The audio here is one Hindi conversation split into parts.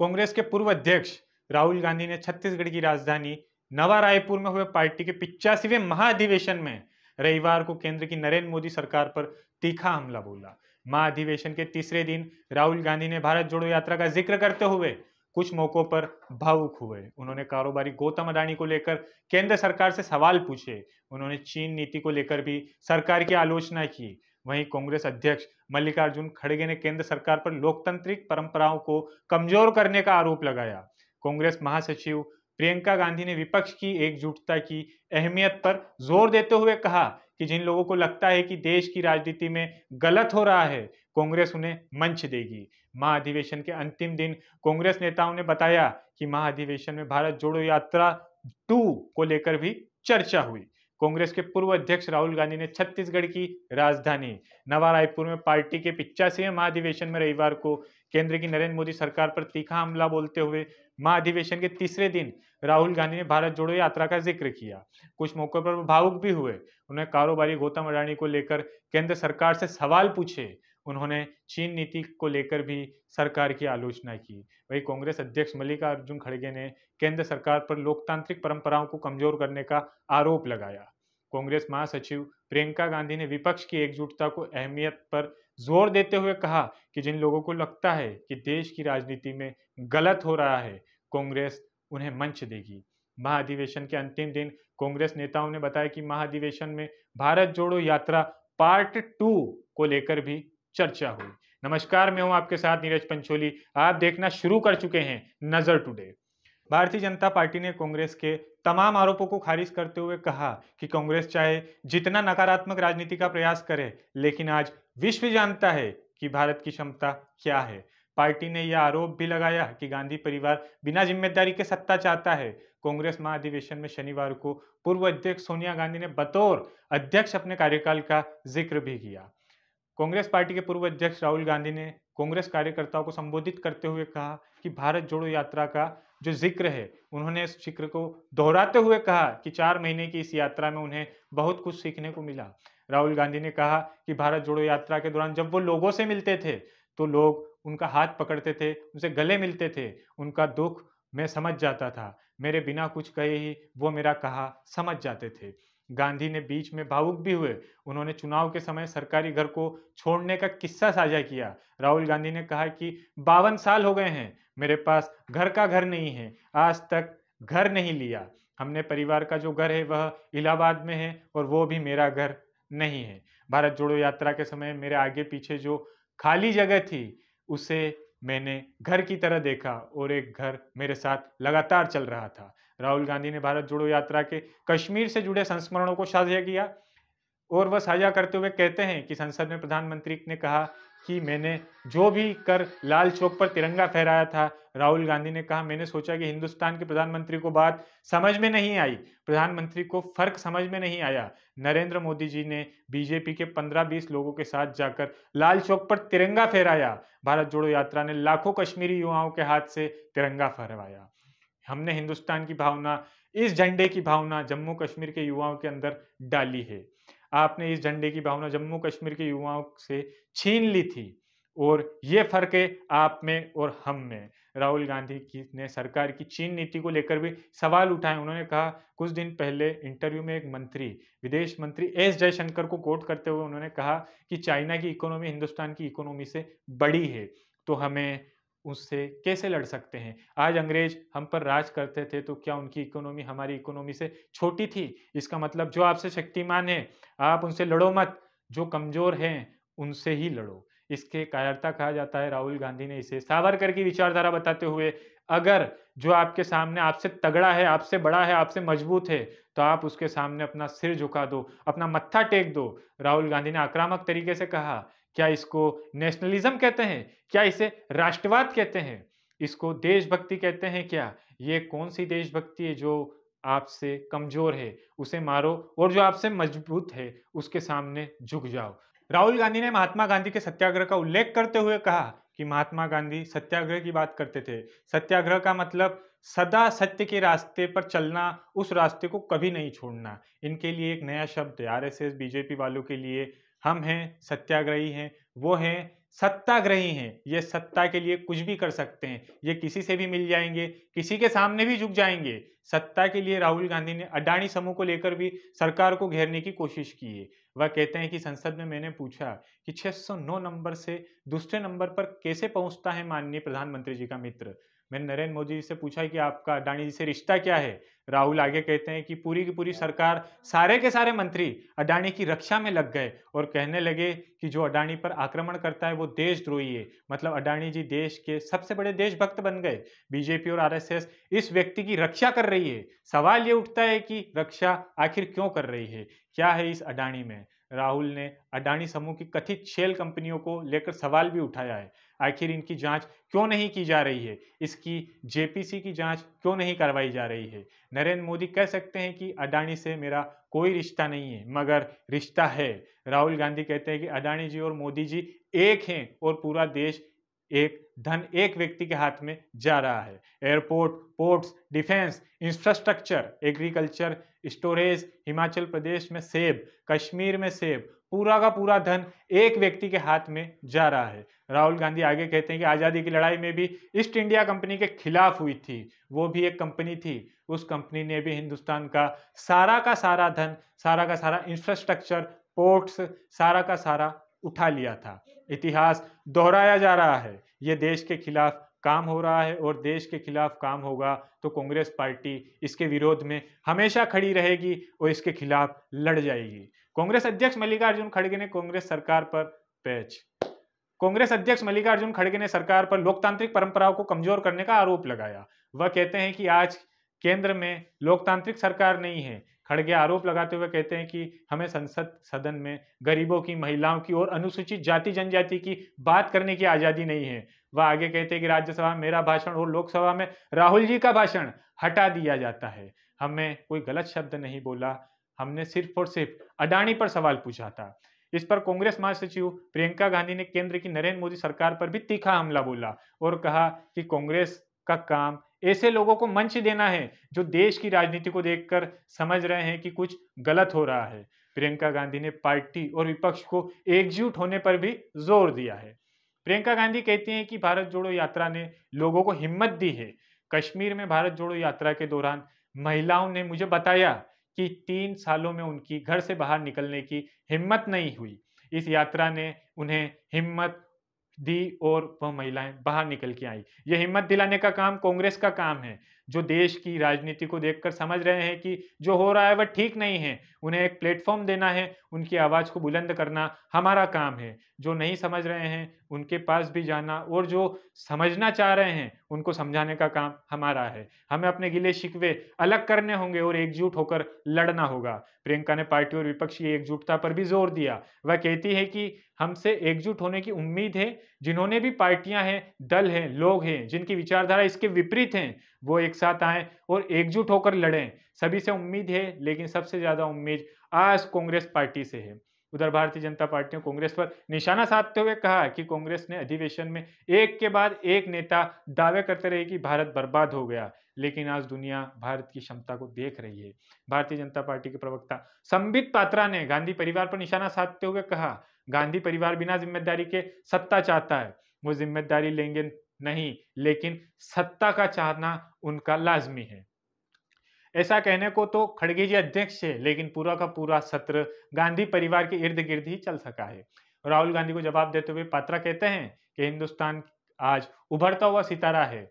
कांग्रेस के पूर्व अध्यक्ष राहुल गांधी ने छत्तीसगढ़ की राजधानी नवा रायपुर में हुए पार्टी के पिचासीवें महाधिवेशन में रविवार को केंद्र की नरेंद्र मोदी सरकार पर तीखा हमला बोला महाधिवेशन के तीसरे दिन राहुल गांधी ने भारत जोड़ो यात्रा का जिक्र करते हुए कुछ मौकों पर भावुक हुए उन्होंने कारोबारी गौतम अडानी को लेकर केंद्र सरकार से सवाल पूछे उन्होंने चीन नीति को लेकर भी सरकार की आलोचना की वहीं कांग्रेस अध्यक्ष मल्लिकार्जुन खड़गे ने केंद्र सरकार पर लोकतांत्रिक परंपराओं को कमजोर करने का आरोप लगाया कांग्रेस महासचिव प्रियंका गांधी ने विपक्ष की एकजुटता की अहमियत पर जोर देते हुए कहा कि जिन लोगों को लगता है कि देश की राजनीति में गलत हो रहा है कांग्रेस उन्हें मंच देगी महाअधिवेशन के अंतिम दिन कांग्रेस नेताओं ने बताया कि महाधिवेशन में भारत जोड़ो यात्रा टू को लेकर भी चर्चा हुई कांग्रेस के पूर्व अध्यक्ष राहुल गांधी ने छत्तीसगढ़ की राजधानी नवा रायपुर में पार्टी के पिचासीवें महाधिवेशन में रविवार को केंद्र की नरेंद्र मोदी सरकार पर तीखा हमला बोलते हुए महाधिवेशन के तीसरे दिन राहुल गांधी ने भारत जोड़ो यात्रा का जिक्र किया कुछ मौकों पर भावुक भी हुए उन्हें कारोबारी गौतम अडानी को लेकर केंद्र सरकार से सवाल पूछे उन्होंने चीन नीति को लेकर भी सरकार की आलोचना की वही कांग्रेस अध्यक्ष मल्लिकार्जुन खड़गे ने केंद्र सरकार पर लोकतांत्रिक परंपराओं को कमजोर करने का आरोप लगाया कांग्रेस महासचिव प्रियंका गांधी ने विपक्ष की एकजुटता को अहमियत पर जोर देते हुए कहा कि जिन लोगों को लगता है कि देश की राजनीति में गलत हो रहा है कांग्रेस उन्हें मंच देगी महाधिवेशन के अंतिम दिन कांग्रेस नेताओं ने बताया कि महाधिवेशन में भारत जोड़ो यात्रा पार्ट टू को लेकर भी चर्चा हुई नमस्कार मैं हूं आपके साथ नीरज पंचोली आप देखना शुरू कर चुके हैं नजर टुडे भारतीय जनता पार्टी ने कांग्रेस के तमाम आरोपों को खारिज करते हुए कहा कि कांग्रेस चाहे जितना नकारात्मक राजनीति का प्रयास करे लेकिन आज विश्व जानता है कि भारत की क्षमता क्या है पार्टी ने यह आरोप भी लगाया कि गांधी परिवार बिना जिम्मेदारी के सत्ता चाहता है कांग्रेस महाधिवेशन में शनिवार को पूर्व अध्यक्ष सोनिया गांधी ने बतौर अध्यक्ष अपने कार्यकाल का जिक्र भी किया कांग्रेस पार्टी के पूर्व अध्यक्ष राहुल गांधी ने कांग्रेस कार्यकर्ताओं को संबोधित करते हुए कहा कि भारत जोड़ो यात्रा का जो जिक्र है उन्होंने इस जिक्र को दोहराते हुए कहा कि चार महीने की इस यात्रा में उन्हें बहुत कुछ सीखने को मिला राहुल गांधी ने कहा कि भारत जोड़ो यात्रा के दौरान जब वो लोगों से मिलते थे तो लोग उनका हाथ पकड़ते थे उनसे गले मिलते थे उनका दुख मैं समझ जाता था मेरे बिना कुछ कहे ही वो मेरा कहा समझ जाते थे गांधी ने बीच में भावुक भी हुए उन्होंने चुनाव के समय सरकारी घर को छोड़ने का किस्सा साझा किया राहुल गांधी ने कहा कि बावन साल हो गए हैं मेरे पास घर का घर नहीं है आज तक घर नहीं लिया हमने परिवार का जो घर है वह इलाहाबाद में है और वो भी मेरा घर नहीं है भारत जोड़ो यात्रा के समय मेरे आगे पीछे जो खाली जगह थी उसे मैंने घर की तरह देखा और एक घर मेरे साथ लगातार चल रहा था राहुल गांधी ने भारत जोड़ो यात्रा के कश्मीर से जुड़े संस्मरणों को साझा किया और वह साझा करते हुए कहते हैं कि संसद में प्रधानमंत्री ने कहा कि मैंने जो भी कर लाल चौक पर तिरंगा फहराया था राहुल गांधी ने कहा मैंने सोचा कि हिंदुस्तान के प्रधानमंत्री को बात समझ में नहीं आई प्रधानमंत्री को फर्क समझ में नहीं आया नरेंद्र मोदी जी ने बीजेपी के 15-20 लोगों के साथ जाकर लाल चौक पर तिरंगा फहराया भारत जोड़ो यात्रा ने लाखों कश्मीरी युवाओं के हाथ से तिरंगा फहराया हमने हिंदुस्तान की भावना इस झंडे की भावना जम्मू कश्मीर के युवाओं के अंदर डाली है आपने इस झंडे की भावना जम्मू कश्मीर के युवाओं से छीन ली थी और ये फर्क है आप में और हम में राहुल गांधी की ने सरकार की चीन नीति को लेकर भी सवाल उठाए उन्होंने कहा कुछ दिन पहले इंटरव्यू में एक मंत्री विदेश मंत्री एस जयशंकर को कोट करते हुए उन्होंने कहा कि चाइना की इकोनॉमी हिंदुस्तान की इकोनॉमी से बड़ी है तो हमें उससे कैसे लड़ सकते हैं आज अंग्रेज हम पर राज करते थे तो क्या उनकी इकोनॉमी हमारी इकोनॉमी से छोटी थी इसका मतलब जो आपसे शक्तिमान है आप उनसे लड़ो मत जो कमजोर हैं उनसे ही लड़ो इसके कायरता कहा जाता है राहुल गांधी ने इसे सावरकर की विचारधारा बताते हुए अगर जो आपके सामने आपसे तगड़ा है आपसे बड़ा है आपसे मजबूत है तो आप उसके सामने अपना सिर झुका दो अपना मत्था टेक दो राहुल गांधी ने आक्रामक तरीके से कहा क्या इसको नेशनलिज्म कहते हैं क्या इसे राष्ट्रवाद कहते हैं इसको देशभक्ति कहते हैं क्या ये कौन सी देशभक्ति है जो आपसे कमजोर है उसे मारो और जो आपसे मजबूत है उसके सामने झुक जाओ राहुल गांधी ने महात्मा गांधी के सत्याग्रह का उल्लेख करते हुए कहा कि महात्मा गांधी सत्याग्रह की बात करते थे सत्याग्रह का मतलब सदा सत्य के रास्ते पर चलना उस रास्ते को कभी नहीं छोड़ना इनके लिए एक नया शब्द है एस बीजेपी वालों के लिए हम हैं सत्याग्रही हैं वो हैं सत्ताग्रही हैं ये सत्ता के लिए कुछ भी कर सकते हैं ये किसी से भी मिल जाएंगे किसी के सामने भी झुक जाएंगे सत्ता के लिए राहुल गांधी ने अडानी समूह को लेकर भी सरकार को घेरने की कोशिश की है वह कहते हैं कि संसद में मैंने पूछा कि 609 नंबर से दूसरे नंबर पर कैसे पहुंचता है माननीय प्रधानमंत्री जी का मित्र मैंने नरेंद्र मोदी जी से पूछा कि आपका अडानी जी से रिश्ता क्या है राहुल आगे कहते हैं कि पूरी की पूरी सरकार सारे के सारे मंत्री अडानी की रक्षा में लग गए और कहने लगे कि जो अडानी पर आक्रमण करता है वो देशद्रोही है मतलब अडानी जी देश के सबसे बड़े देशभक्त बन गए बीजेपी और आरएसएस इस व्यक्ति की रक्षा कर रही है सवाल ये उठता है कि रक्षा आखिर क्यों कर रही है क्या है इस अडानी में राहुल ने अडानी समूह की कथित शेल कंपनियों को लेकर सवाल भी उठाया है आखिर इनकी जांच क्यों नहीं की जा रही है इसकी जेपीसी की जांच क्यों नहीं करवाई जा रही है नरेंद्र मोदी कह सकते हैं कि अडानी से मेरा कोई रिश्ता नहीं है मगर रिश्ता है राहुल गांधी कहते हैं कि अडानी जी और मोदी जी एक हैं और पूरा देश एक धन एक व्यक्ति के हाथ में जा रहा है airport ports defence infrastructure agriculture storage Himachal Pradesh में सेब कश्मीर में सेब पूरा का पूरा धन एक व्यक्ति के हाथ में जा रहा है राहुल गांधी आगे कहते हैं कि आज़ादी की लड़ाई में भी ईस्ट इंडिया कंपनी के खिलाफ हुई थी वो भी एक कंपनी थी उस कंपनी ने भी हिंदुस्तान का सारा का सारा धन सारा का सारा इंफ्रास्ट्रक्चर पोर्ट्स सारा का सारा उठा लिया था इतिहास दोहराया जा रहा है ये देश के खिलाफ काम हो रहा है और देश के खिलाफ काम होगा तो कांग्रेस पार्टी इसके विरोध में हमेशा खड़ी रहेगी और इसके खिलाफ लड़ जाएगी कांग्रेस अध्यक्ष मल्लिकार्जुन खड़गे ने कांग्रेस सरकार पर पैच कांग्रेस अध्यक्ष मल्लिकार्जुन खड़गे ने सरकार पर लोकतांत्रिक परंपराओं को कमजोर करने का आरोप लगाया वह कहते हैं कि आज केंद्र में लोकतांत्रिक सरकार नहीं है खड़गे आरोप लगाते हुए कहते हैं कि हमें संसद सदन में गरीबों की महिलाओं की और अनुसूचित जाति जनजाति की बात करने की आज़ादी नहीं है वह आगे कहते हैं कि राज्यसभा में मेरा भाषण और लोकसभा में राहुल जी का भाषण हटा दिया जाता है हमें कोई गलत शब्द नहीं बोला हमने सिर्फ और सिर्फ अडानी पर सवाल पूछा था इस पर कांग्रेस महासचिव प्रियंका गांधी ने केंद्र की नरेंद्र मोदी सरकार पर भी तीखा हमला बोला और कहा कि कांग्रेस का काम ऐसे लोगों को मंच देना है जो देश की राजनीति को देखकर समझ रहे हैं कि कुछ गलत हो रहा है प्रियंका गांधी ने पार्टी और विपक्ष को एकजुट होने पर भी जोर दिया है प्रियंका गांधी कहती हैं कि भारत जोड़ो यात्रा ने लोगों को हिम्मत दी है कश्मीर में भारत जोड़ो यात्रा के दौरान महिलाओं ने मुझे बताया कि तीन सालों में उनकी घर से बाहर निकलने की हिम्मत नहीं हुई इस यात्रा ने उन्हें हिम्मत दी और वह महिलाएं बाहर निकल के आई ये हिम्मत दिलाने का काम कांग्रेस का काम है जो देश की राजनीति को देखकर समझ रहे हैं कि जो हो रहा है वह ठीक नहीं है उन्हें एक प्लेटफॉर्म देना है उनकी आवाज़ को बुलंद करना हमारा काम है जो नहीं समझ रहे हैं उनके पास भी जाना और जो समझना चाह रहे हैं उनको समझाने का काम हमारा है हमें अपने गिले शिकवे अलग करने होंगे और एकजुट होकर लड़ना होगा प्रियंका ने पार्टी और विपक्ष की एकजुटता पर भी जोर दिया वह कहती है कि हमसे एकजुट होने की उम्मीद है जिन्होंने भी पार्टियां हैं दल हैं लोग हैं जिनकी विचारधारा इसके विपरीत हैं वो एक साथ आए और एकजुट होकर लड़ें सभी से उम्मीद है लेकिन सबसे ज़्यादा उम्मीद आज कांग्रेस पार्टी से है उधर भारतीय जनता पार्टी ने कांग्रेस पर निशाना साधते हुए कहा कि कांग्रेस ने अधिवेशन में एक के बाद एक नेता दावे करते रहे कि भारत बर्बाद हो गया लेकिन आज दुनिया भारत की क्षमता को देख रही है भारतीय जनता पार्टी के प्रवक्ता संबित पात्रा ने गांधी परिवार पर निशाना साधते हुए कहा गांधी परिवार बिना जिम्मेदारी के सत्ता चाहता है वो जिम्मेदारी लेंगे नहीं लेकिन सत्ता का चाहना उनका लाजमी है ऐसा कहने को तो खड़गे जी अध्यक्ष है लेकिन पूरा का पूरा सत्र गांधी परिवार के इर्द गिर्द ही चल सका है राहुल गांधी को जवाब देते हुए पात्रा कहते हैं कि हिंदुस्तान आज उभरता हुआ सितारा है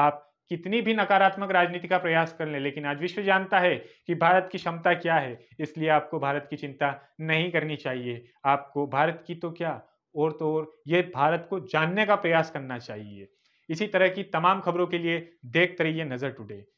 आप कितनी भी नकारात्मक राजनीति का प्रयास कर लें लेकिन आज विश्व जानता है कि भारत की क्षमता क्या है इसलिए आपको भारत की चिंता नहीं करनी चाहिए आपको भारत की तो क्या और तो और ये भारत को जानने का प्रयास करना चाहिए इसी तरह की तमाम खबरों के लिए देखते रहिए नज़र टुडे